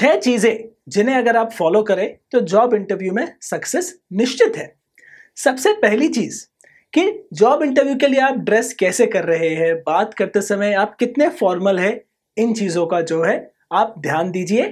छह चीजें जिन्हें अगर आप फॉलो करें तो जॉब इंटरव्यू में सक्सेस निश्चित है सबसे पहली चीज कि जॉब इंटरव्यू के लिए आप ड्रेस कैसे कर रहे हैं बात करते समय आप कितने फॉर्मल है इन चीज़ों का जो है आप ध्यान दीजिए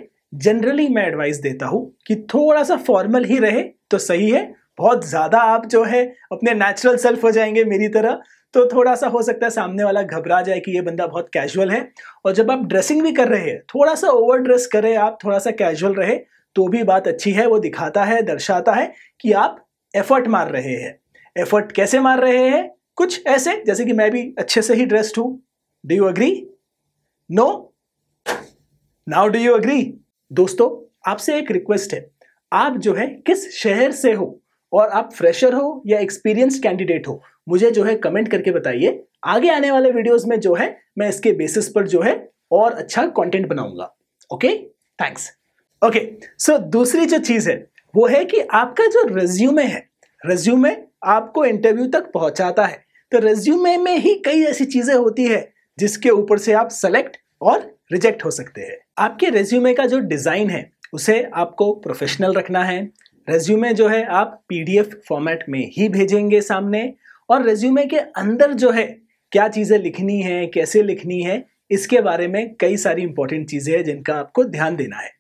जनरली मैं एडवाइस देता हूं कि थोड़ा सा फॉर्मल ही रहे तो सही है बहुत ज़्यादा आप जो है अपने नेचुरल सेल्फ हो जाएंगे मेरी तरह तो थोड़ा सा हो सकता है सामने वाला घबरा जाए कि ये बंदा बहुत कैजुअल है और जब आप ड्रेसिंग भी कर रहे हैं थोड़ा सा ओवर ड्रेस करें आप थोड़ा सा कैजुअल रहे तो भी बात अच्छी है वो दिखाता है दर्शाता है कि आप एफर्ट मार रहे हैं एफर्ट कैसे मार रहे हैं कुछ ऐसे जैसे कि मैं भी अच्छे से ही ड्रेस्ड हूं do you agree no now do you agree दोस्तों आपसे एक रिक्वेस्ट है आप जो है किस शहर से हो और आप फ्रेशर हो या एक्सपीरियंस्ड कैंडिडेट हो मुझे जो है कमेंट करके बताइए आगे आने वाले वीडियोस में जो है मैं इसके बेसिस पर जो है और अच्छा कंटेंट बनाऊंगा ओके थैंक्स ओके सो दूसरी जो चीज़ है वो है कि आपका जो रेज्यूमे है रेज्यूमे आपको इंटरव्यू तक पहुंचाता है तो रेज्यूमे में ही कई ऐसी चीज़ें होती है जिसके ऊपर से आप सेलेक्ट और रिजेक्ट हो सकते हैं आपके रेज्यूमे का जो डिज़ाइन है उसे आपको प्रोफेशनल रखना है रेज्यूमे जो है आप पीडीएफ फॉर्मेट में ही भेजेंगे सामने और रेज्यूमे के अंदर जो है क्या चीज़ें लिखनी है कैसे लिखनी है इसके बारे में कई सारी इंपॉर्टेंट चीज़ें हैं जिनका आपको ध्यान देना है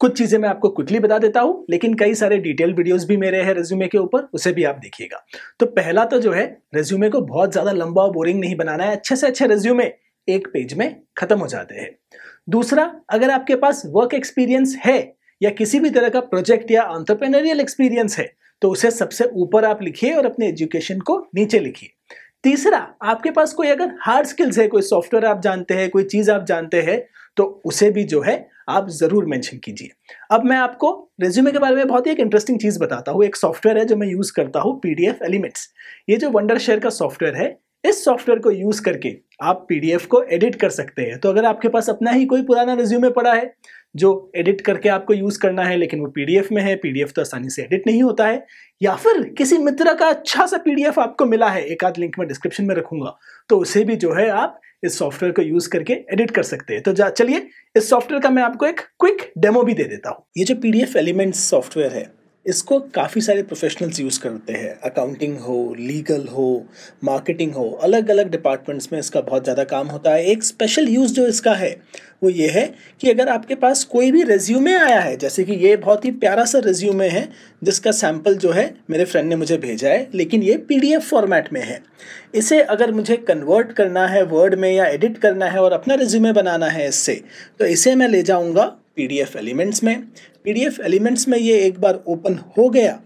कुछ चीज़ें मैं आपको क्विकली बता देता हूँ लेकिन कई सारे डिटेल वीडियोस भी मेरे हैं रेज्यूमे के ऊपर उसे भी आप देखिएगा तो पहला तो जो है रेज्यूमे को बहुत ज़्यादा लंबा और बोरिंग नहीं बनाना है अच्छे से अच्छे रेज्यूमे एक पेज में खत्म हो जाते हैं दूसरा अगर आपके पास वर्क एक्सपीरियंस है या किसी भी तरह का प्रोजेक्ट या ऑन्टरप्रेनरियल एक्सपीरियंस है तो उसे सबसे ऊपर आप लिखिए और अपने एजुकेशन को नीचे लिखिए तीसरा आपके पास कोई अगर हार्ड स्किल्स है कोई सॉफ्टवेयर आप जानते हैं कोई चीज़ आप जानते हैं तो उसे भी जो है आप ज़रूर मेंशन कीजिए अब मैं आपको रेज्यूमे के बारे में बहुत ही एक इंटरेस्टिंग चीज़ बताता हूँ एक सॉफ्टवेयर है जो मैं यूज़ करता हूँ पी एलिमेंट्स ये जो वंडर शेयर का सॉफ्टवेयर है इस सॉफ्टवेयर को यूज़ करके आप पी को एडिट कर सकते हैं तो अगर आपके पास अपना ही कोई पुराना रेज्यूमे पड़ा है जो एडिट करके आपको यूज़ करना है लेकिन वो पीडीएफ में है पीडीएफ तो आसानी से एडिट नहीं होता है या फिर किसी मित्र का अच्छा सा पीडीएफ आपको मिला है एक आध लिंक मैं डिस्क्रिप्शन में रखूंगा तो उसे भी जो है आप इस सॉफ्टवेयर को यूज़ करके एडिट कर सकते हैं तो चलिए इस सॉफ्टवेयर का मैं आपको एक क्विक डेमो भी दे देता हूँ ये जो पीडीएफ एलिमेंट्स सॉफ्टवेयर है इसको काफ़ी सारे प्रोफेशनल्स यूज़ करते हैं अकाउंटिंग हो लीगल हो मार्केटिंग हो अलग अलग डिपार्टमेंट्स में इसका बहुत ज़्यादा काम होता है एक स्पेशल यूज़ जो इसका है वो ये है कि अगर आपके पास कोई भी रेज्यूमे आया है जैसे कि ये बहुत ही प्यारा सा रेज्यूमे है जिसका सैम्पल जो है मेरे फ्रेंड ने मुझे भेजा है लेकिन ये पी फॉर्मेट में है इसे अगर मुझे कन्वर्ट करना है वर्ड में या एडिट करना है और अपना रेज्यूमे बनाना है इससे तो इसे मैं ले जाऊँगा पीडीएफ एलिमेंट्स में पीडीएफ एलिमेंट्स में ये एक बार ओपन हो गया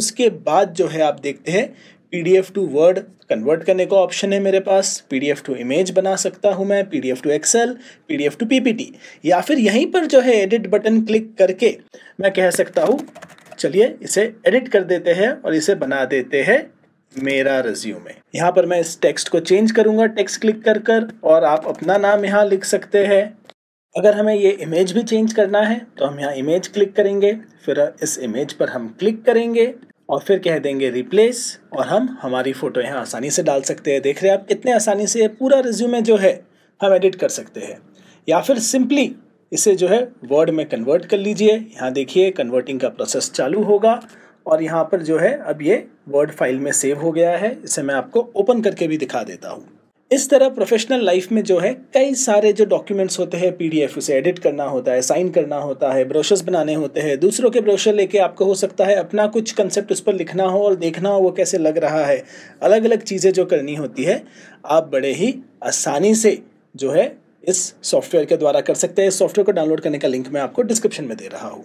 उसके बाद जो है आप देखते हैं पीडीएफ टू वर्ड कन्वर्ट करने का ऑप्शन है मेरे पास पीडीएफ टू इमेज बना सकता हूँ मैं PDF to Excel PDF to PPT या फिर यहीं पर जो है एडिट बटन क्लिक करके मैं कह सकता हूँ चलिए इसे एडिट कर देते हैं और इसे बना देते हैं मेरा है यहाँ पर मैं इस टेक्स्ट को चेंज करूँगा टेक्स्ट क्लिक कर कर और आप अपना नाम यहाँ लिख सकते हैं अगर हमें ये इमेज भी चेंज करना है तो हम यहाँ इमेज क्लिक करेंगे फिर इस इमेज पर हम क्लिक करेंगे और फिर कह देंगे रिप्लेस और हम हमारी फ़ोटो यहाँ आसानी से डाल सकते हैं देख रहे हैं आप कितने आसानी से पूरा रिज्यूमे जो है हम एडिट कर सकते हैं या फिर सिंपली इसे जो है वर्ड में कन्वर्ट कर लीजिए यहाँ देखिए कन्वर्टिंग का प्रोसेस चालू होगा और यहाँ पर जो है अब ये वर्ड फाइल में सेव हो गया है इसे मैं आपको ओपन करके भी दिखा देता हूँ इस तरह प्रोफेशनल लाइफ में जो है कई सारे जो डॉक्यूमेंट्स होते हैं पीडीएफ उसे एडिट करना होता है साइन करना होता है ब्रोशर्स बनाने होते हैं दूसरों के ब्रोशर लेके आपको हो सकता है अपना कुछ कंसेप्ट उस पर लिखना हो और देखना हो वो कैसे लग रहा है अलग अलग चीज़ें जो करनी होती है आप बड़े ही आसानी से जो है इस सॉफ्टवेयर के द्वारा कर सकते हैं इस सॉफ्टवेयर को डाउनलोड करने का लिंक मैं आपको डिस्क्रिप्शन में दे रहा हूँ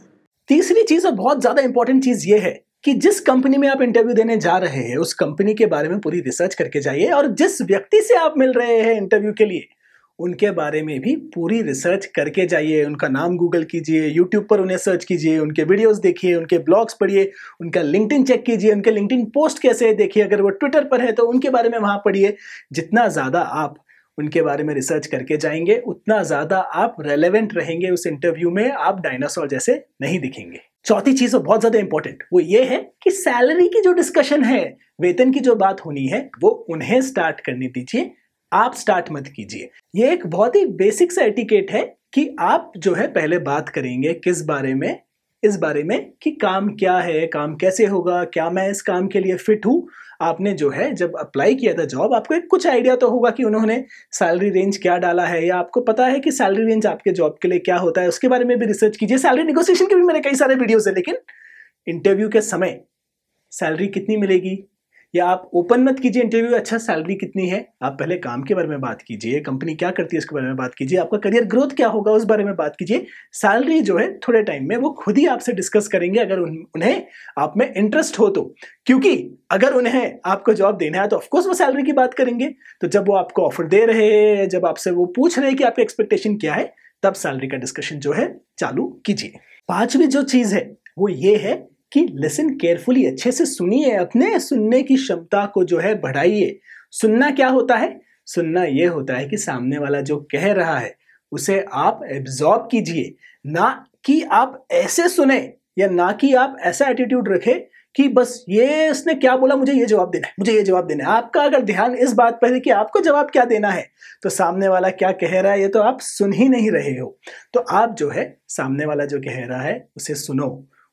तीसरी चीज़ और बहुत ज़्यादा इंपॉर्टेंट चीज़ ये है कि जिस कंपनी में आप इंटरव्यू देने जा रहे हैं उस कंपनी के बारे में पूरी रिसर्च करके जाइए और जिस व्यक्ति से आप मिल रहे हैं इंटरव्यू के लिए उनके बारे में भी पूरी रिसर्च करके जाइए उनका नाम गूगल कीजिए यूट्यूब पर उन्हें सर्च कीजिए उनके वीडियोस देखिए उनके ब्लॉग्स पढ़िए उनका लिंकिन चेक कीजिए उनके लिंकिन पोस्ट कैसे है देखिए अगर वो ट्विटर पर है तो उनके बारे में वहाँ पढ़िए जितना ज़्यादा आप उनके बारे में रिसर्च करके जाएंगे उतना ज़्यादा आप रेलेवेंट रहेंगे उस इंटरव्यू में आप डायनासोर जैसे नहीं दिखेंगे चौथी चीज और तो बहुत ज्यादा इंपॉर्टेंट वो ये है कि सैलरी की जो डिस्कशन है वेतन की जो बात होनी है वो उन्हें स्टार्ट करने दीजिए आप स्टार्ट मत कीजिए ये एक बहुत ही बेसिक सा एटिकेट है कि आप जो है पहले बात करेंगे किस बारे में इस बारे में कि काम क्या है काम कैसे होगा क्या मैं इस काम के लिए फिट हूं आपने जो है जब अप्लाई किया था जॉब आपको एक कुछ आइडिया तो होगा कि उन्होंने सैलरी रेंज क्या डाला है या आपको पता है कि सैलरी रेंज आपके जॉब के लिए क्या होता है उसके बारे में भी रिसर्च कीजिए सैलरी निगोसिएशन के भी मेरे कई सारे वीडियोज है लेकिन इंटरव्यू के समय सैलरी कितनी मिलेगी या आप ओपन मत कीजिए इंटरव्यू अच्छा सैलरी कितनी है आप पहले काम के बारे में बात कीजिए कंपनी क्या करती है इसके बारे में बात कीजिए आपका करियर ग्रोथ क्या होगा उस बारे में बात कीजिए सैलरी जो है थोड़े टाइम में वो खुद ही आपसे डिस्कस करेंगे अगर उन, उन्हें आप में इंटरेस्ट हो तो क्योंकि अगर उन्हें आपको जॉब देना है तो ऑफकोर्स वो सैलरी की बात करेंगे तो जब वो आपको ऑफर दे रहे हैं जब आपसे वो पूछ रहे हैं कि आपकी एक्सपेक्टेशन क्या है तब सैलरी का डिस्कशन जो है चालू कीजिए पांचवी जो चीज है वो ये है कि लिसन केयरफुली अच्छे से सुनिए अपने सुनने की क्षमता को जो है बढ़ाइए सुनना क्या होता है सुनना ये होता है कि सामने वाला जो कह रहा है उसे आप एब्जॉर्ब कीजिए ना कि आप ऐसे सुने या ना कि आप ऐसा एटीट्यूड रखें कि बस ये इसने क्या बोला मुझे ये जवाब देना है मुझे ये जवाब देना है आपका अगर ध्यान इस बात पर है कि आपको जवाब क्या देना है तो सामने वाला क्या कह रहा है ये तो आप सुन ही नहीं रहे हो तो आप जो है सामने वाला जो कह रहा है उसे सुनो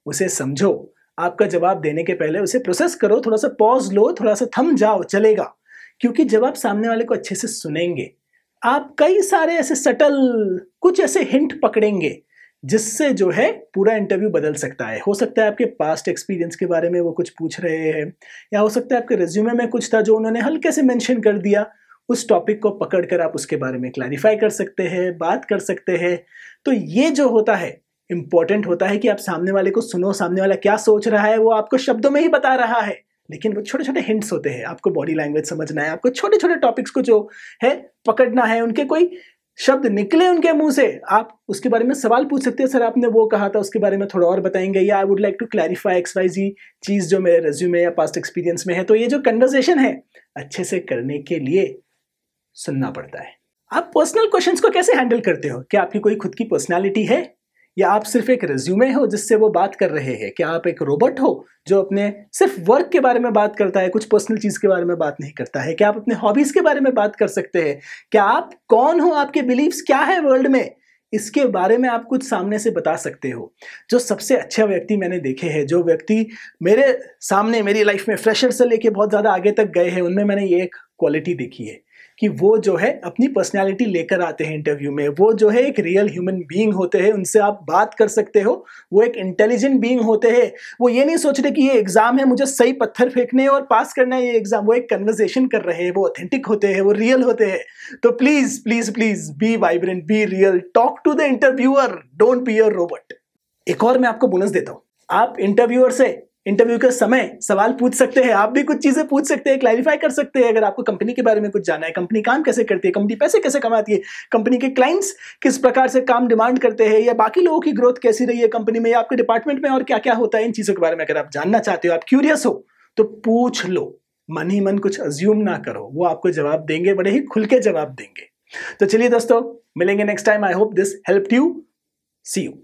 उसे समझो आपका जवाब देने के पहले उसे प्रोसेस करो थोड़ा सा पॉज लो थोड़ा सा थम जाओ चलेगा क्योंकि जब आप सामने वाले को अच्छे से सुनेंगे आप कई सारे ऐसे सटल कुछ ऐसे हिंट पकड़ेंगे जिससे जो है पूरा इंटरव्यू बदल सकता है हो सकता है आपके पास्ट एक्सपीरियंस के बारे में वो कुछ पूछ रहे हैं या हो सकता है आपके रिज्यूमे में कुछ था जो उन्होंने हल्के से मेंशन कर दिया उस टॉपिक को पकड़ कर आप उसके बारे में क्लैरिफाई कर सकते हैं बात कर सकते हैं तो ये जो होता है इम्पॉर्टेंट होता है कि आप सामने वाले को सुनो सामने वाला क्या सोच रहा है वो आपको शब्दों में ही बता रहा है लेकिन वो छोटे छोटे हिंट्स होते हैं आपको बॉडी लैंग्वेज समझना है आपको छोटे छोटे टॉपिक्स को जो है पकड़ना है उनके कोई शब्द निकले उनके मुंह से आप उसके बारे में सवाल पूछ सकते हैं सर आपने वो कहा था उसके बारे में थोड़ा और बताएंगे या I would like to clarify X Y Z चीज़ जो मेरे रेज्यूमे या पास्ट एक्सपीरियंस में है तो ये जो कन्वर्जेशन है अच्छे से करने के लिए सुनना पड़ता है आप पर्सनल क्वेश्चंस को कैसे हैंडल करते हो क्या आपकी कोई खुद की पर्सनालिटी है या आप सिर्फ एक रिज्यूमे हो जिससे वो बात कर रहे हैं क्या आप एक रोबोट हो जो अपने सिर्फ वर्क के बारे में बात करता है कुछ पर्सनल चीज़ के बारे में बात नहीं करता है क्या आप अपने हॉबीज़ के बारे में बात कर सकते हैं क्या आप कौन हो आपके बिलीव्स क्या है वर्ल्ड में इसके बारे में आप कुछ सामने से बता सकते हो जो सबसे अच्छा व्यक्ति मैंने देखे हैं जो व्यक्ति मेरे सामने मेरी लाइफ में फ्रेशर से लेके बहुत ज़्यादा आगे तक गए हैं उनमें मैंने ये एक क्वालिटी देखी है कि वो जो है अपनी पर्सनैलिटी लेकर आते हैं इंटरव्यू में वो जो है एक रियल ह्यूमन बीइंग होते हैं उनसे आप बात कर सकते हो वो एक इंटेलिजेंट बीइंग होते हैं वो ये नहीं सोच रहे कि ये एग्ज़ाम है मुझे सही पत्थर फेंकने और पास करना है ये एग्ज़ाम वो एक कन्वर्जेशन कर रहे हैं वो ऑथेंटिक होते हैं वो रियल होते हैं तो please please please be vibrant be real talk to the interviewer don't be your robot एक और मैं आपको बोनस देता हूँ आप इंटरव्यूअर से इंटरव्यू के समय सवाल पूछ सकते हैं आप भी कुछ चीजें पूछ सकते हैं क्लैरिफाई कर सकते हैं अगर आपको कंपनी के बारे में कुछ जाना है कंपनी काम कैसे करती है कंपनी पैसे कैसे कमाती है कंपनी के क्लाइंट्स किस प्रकार से काम डिमांड करते हैं या बाकी लोगों की ग्रोथ कैसी रही है कंपनी में या आपके डिपार्टमेंट में और क्या क्या होता है इन चीजों के बारे में अगर आप जानना चाहते हो आप क्यूरियस हो तो पूछ लो मन ही मन कुछ अज्यूम ना करो वो आपको जवाब देंगे बड़े ही खुल के जवाब देंगे तो चलिए दोस्तों मिलेंगे next time I hope this help you see you